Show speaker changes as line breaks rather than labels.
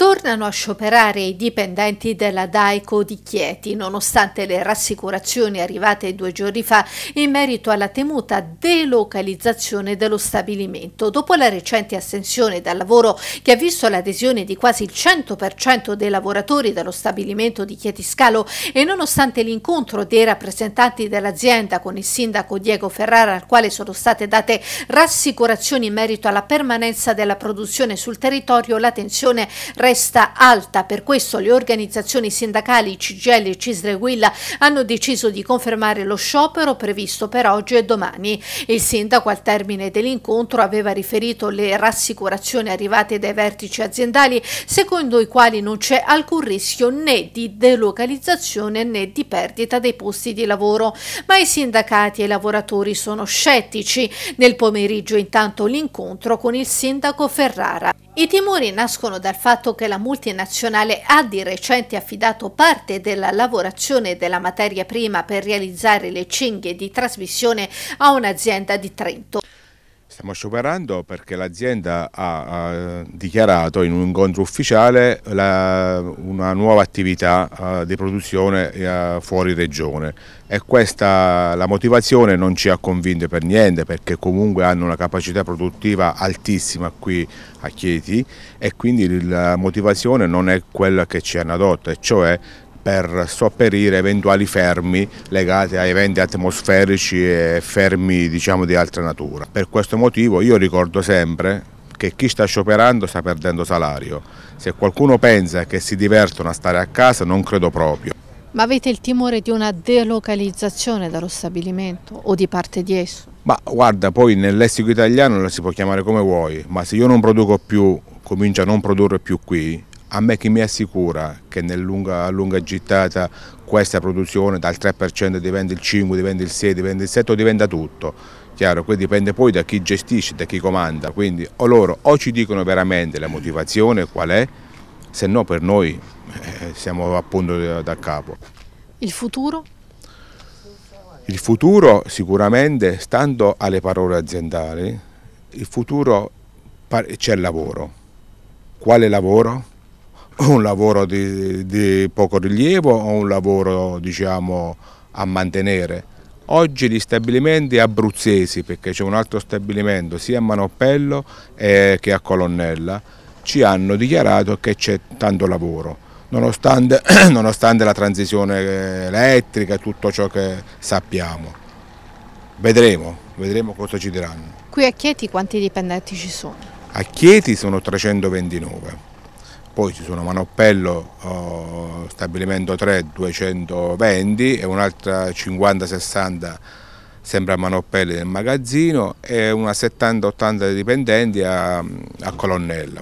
Tornano a scioperare i dipendenti della Daico di Chieti, nonostante le rassicurazioni arrivate due giorni fa in merito alla temuta delocalizzazione dello stabilimento. Dopo la recente assenzione dal lavoro che ha visto l'adesione di quasi il 100% dei lavoratori dello stabilimento di Chieti Scalo e nonostante l'incontro dei rappresentanti dell'azienda con il sindaco Diego Ferrara al quale sono state date rassicurazioni in merito alla permanenza della produzione sul territorio, la tensione resta resta alta, per questo le organizzazioni sindacali CGL e Cisreguilla hanno deciso di confermare lo sciopero previsto per oggi e domani. Il sindaco al termine dell'incontro aveva riferito le rassicurazioni arrivate dai vertici aziendali secondo i quali non c'è alcun rischio né di delocalizzazione né di perdita dei posti di lavoro, ma i sindacati e i lavoratori sono scettici. Nel pomeriggio intanto l'incontro con il sindaco Ferrara. I timori nascono dal fatto che che la multinazionale ha di recente affidato parte della lavorazione della materia prima per realizzare le cinghie di trasmissione a un'azienda di Trento.
Stiamo scioperando perché l'azienda ha, ha, dichiarato in un incontro ufficiale la, una nuova attività uh, di produzione uh, fuori regione e questa la motivazione non ci ha convinto per niente perché comunque hanno una capacità produttiva altissima qui a Chieti e quindi la motivazione non è quella che ci hanno adotta, e cioè per sopperire eventuali fermi legati a eventi atmosferici e fermi diciamo, di altra natura. Per questo motivo io ricordo sempre che chi sta scioperando sta perdendo salario. Se qualcuno pensa che si divertono a stare a casa non credo proprio.
Ma avete il timore di una delocalizzazione dallo stabilimento o di parte di esso?
Ma guarda, poi nel lessico italiano lo si può chiamare come vuoi, ma se io non produco più, comincio a non produrre più qui, a me chi mi assicura che nella lunga, gittata questa produzione dal 3% diventa il 5%, diventa il 6%, diventa il 7% diventa tutto. Chiaro, qui dipende poi da chi gestisce, da chi comanda, quindi o loro o ci dicono veramente la motivazione qual è, se no per noi eh, siamo appunto da, eh, da capo.
Il futuro?
Il futuro sicuramente, stando alle parole aziendali, il futuro c'è il lavoro. Quale lavoro? un lavoro di, di poco rilievo o un lavoro diciamo, a mantenere. Oggi gli stabilimenti abruzzesi, perché c'è un altro stabilimento sia a Manoppello eh, che a Colonnella, ci hanno dichiarato che c'è tanto lavoro. Nonostante, nonostante, la transizione eh, elettrica e tutto ciò che sappiamo. Vedremo, vedremo cosa ci diranno.
Qui a Chieti quanti dipendenti ci sono?
A Chieti sono 329 poi ci sono Manoppello oh, stabilimento 3 220 e un'altra 50-60 sempre a Manoppelli nel magazzino e una 70-80 dipendenti a, a Colonnella.